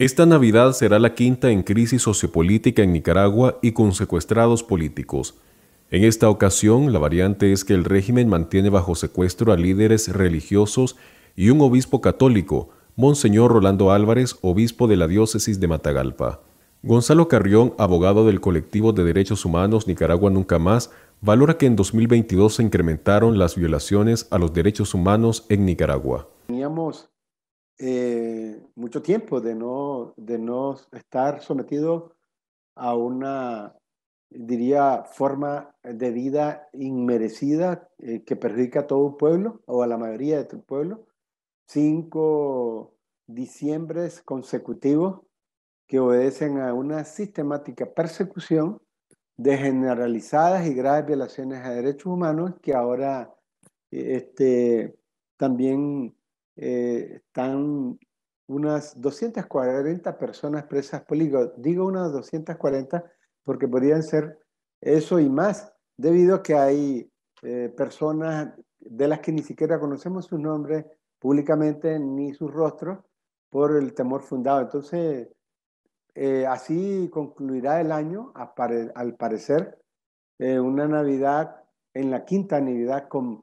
Esta Navidad será la quinta en crisis sociopolítica en Nicaragua y con secuestrados políticos. En esta ocasión, la variante es que el régimen mantiene bajo secuestro a líderes religiosos y un obispo católico, Monseñor Rolando Álvarez, obispo de la diócesis de Matagalpa. Gonzalo Carrión, abogado del colectivo de derechos humanos Nicaragua Nunca Más, valora que en 2022 se incrementaron las violaciones a los derechos humanos en Nicaragua. Eh, mucho tiempo de no, de no estar sometido a una, diría, forma de vida inmerecida eh, que perjudica a todo un pueblo o a la mayoría de tu pueblo. Cinco diciembres consecutivos que obedecen a una sistemática persecución de generalizadas y graves violaciones a derechos humanos que ahora eh, este, también eh, están unas 240 personas presas políticas. Digo unas 240 porque podrían ser eso y más, debido a que hay eh, personas de las que ni siquiera conocemos sus nombres públicamente ni sus rostros por el temor fundado. Entonces, eh, así concluirá el año, al parecer, una Navidad en la quinta Navidad con,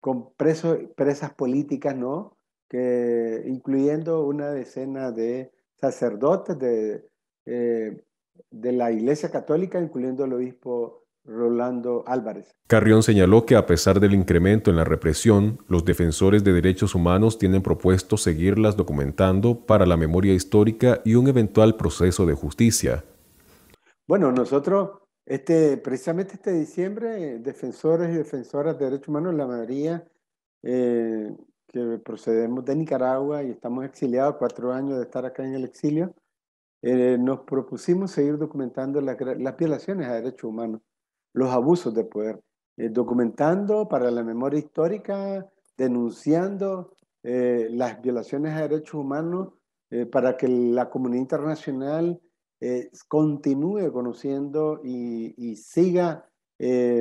con presas políticas, ¿no? que incluyendo una decena de sacerdotes de, eh, de la Iglesia Católica, incluyendo el obispo Rolando Álvarez. Carrión señaló que a pesar del incremento en la represión, los defensores de derechos humanos tienen propuesto seguirlas documentando para la memoria histórica y un eventual proceso de justicia. Bueno, nosotros, este, precisamente este diciembre, defensores y defensoras de derechos humanos, la mayoría eh, procedemos de Nicaragua y estamos exiliados, cuatro años de estar acá en el exilio, eh, nos propusimos seguir documentando las violaciones a derechos humanos, los abusos de poder, eh, documentando para la memoria histórica, denunciando eh, las violaciones a derechos humanos para que la comunidad internacional continúe conociendo y, siga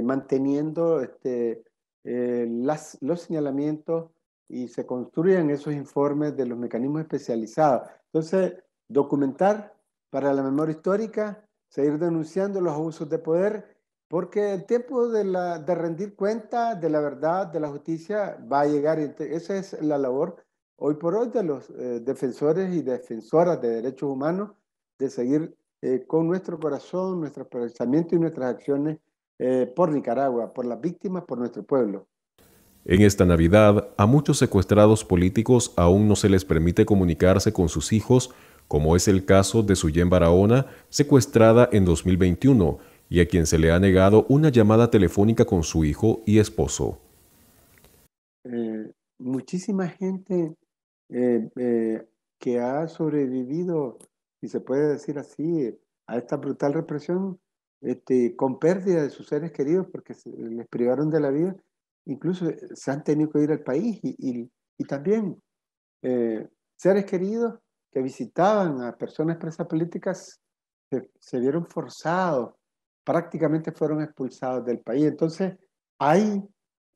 manteniendo este, los señalamientos y se construyen esos informes de los mecanismos especializados. Entonces, documentar para la memoria histórica, seguir denunciando los abusos de poder, porque el tiempo de, rendir cuenta de la verdad, de la justicia, va a llegar. Esa es la labor hoy por hoy de los eh, defensores y defensoras de derechos humanos, de seguir eh, con nuestro corazón, nuestro pensamiento y nuestras acciones eh, por Nicaragua, por las víctimas, por nuestro pueblo. En esta Navidad, a muchos secuestrados políticos aún no se les permite comunicarse con sus hijos, como es el caso de Suyen Barahona, secuestrada en 2021, y a quien se le ha negado una llamada telefónica con su hijo y esposo. Eh, muchísima gente eh, eh, que ha sobrevivido, si se puede decir así, a esta brutal represión, este, con pérdida de sus seres queridos porque les privaron de la vida, incluso eh, se han tenido que ir al país y, también eh, seres queridos que visitaban a personas presas políticas se, vieron forzados, prácticamente fueron expulsados del país. Entonces, hay,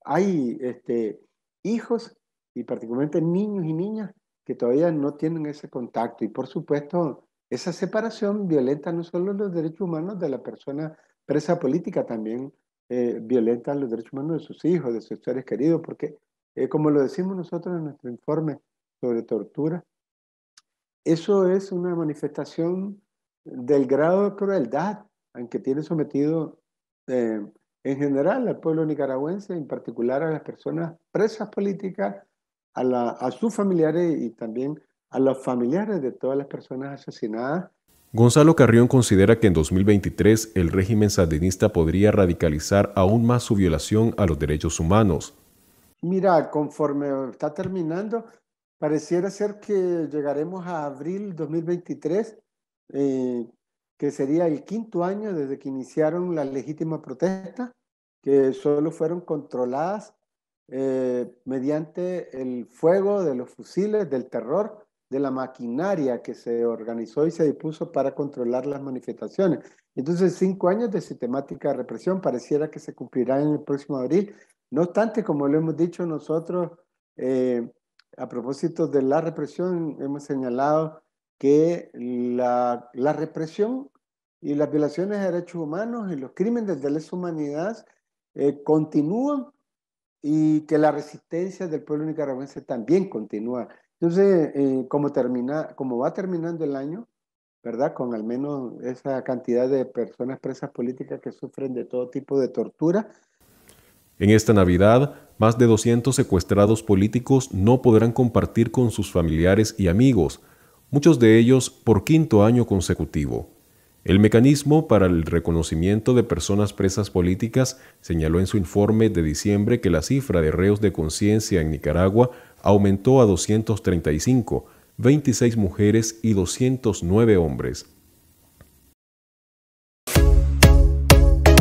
hay este, hijos y particularmente niños y niñas que todavía no tienen ese contacto. Y por supuesto, esa separación violenta no solo los derechos humanos de la persona presa política, también eh, violentan los derechos humanos de sus hijos, de sus seres queridos, porque, eh, como lo decimos nosotros en nuestro informe sobre tortura, eso es una manifestación del grado de crueldad en que tiene sometido eh, en general al pueblo nicaragüense, en particular a las personas presas políticas, a sus familiares y también a los familiares de todas las personas asesinadas Gonzalo Carrión considera que en 2023 el régimen sandinista podría radicalizar aún más su violación a los derechos humanos. Mira, conforme está terminando, pareciera ser que llegaremos a abril 2023, eh, que sería el quinto año desde que iniciaron las legítimas protestas, que solo fueron controladas eh, mediante el fuego de los fusiles, del terror de la maquinaria que se organizó y se dispuso para controlar las manifestaciones. Entonces, cinco años de sistemática represión pareciera que se cumplirá en el próximo abril. No obstante, como lo hemos dicho nosotros, eh, a propósito de la represión, hemos señalado que la, represión y las violaciones de derechos humanos y los crímenes de lesa humanidad eh, continúan y que la resistencia del pueblo nicaragüense también continúa. Entonces, eh, como, termina, como va terminando el año, ¿verdad? Con al menos esa cantidad de personas presas políticas que sufren de todo tipo de tortura. En esta Navidad, más de 200 secuestrados políticos no podrán compartir con sus familiares y amigos, muchos de ellos por quinto año consecutivo. El mecanismo para el reconocimiento de personas presas políticas señaló en su informe de diciembre que la cifra de reos de conciencia en Nicaragua aumentó a 235, 26 mujeres y 209 hombres.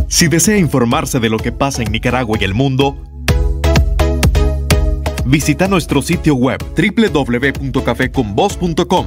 Si desea informarse de lo que pasa en Nicaragua y el mundo, visita nuestro sitio web www.cafeconvoz.com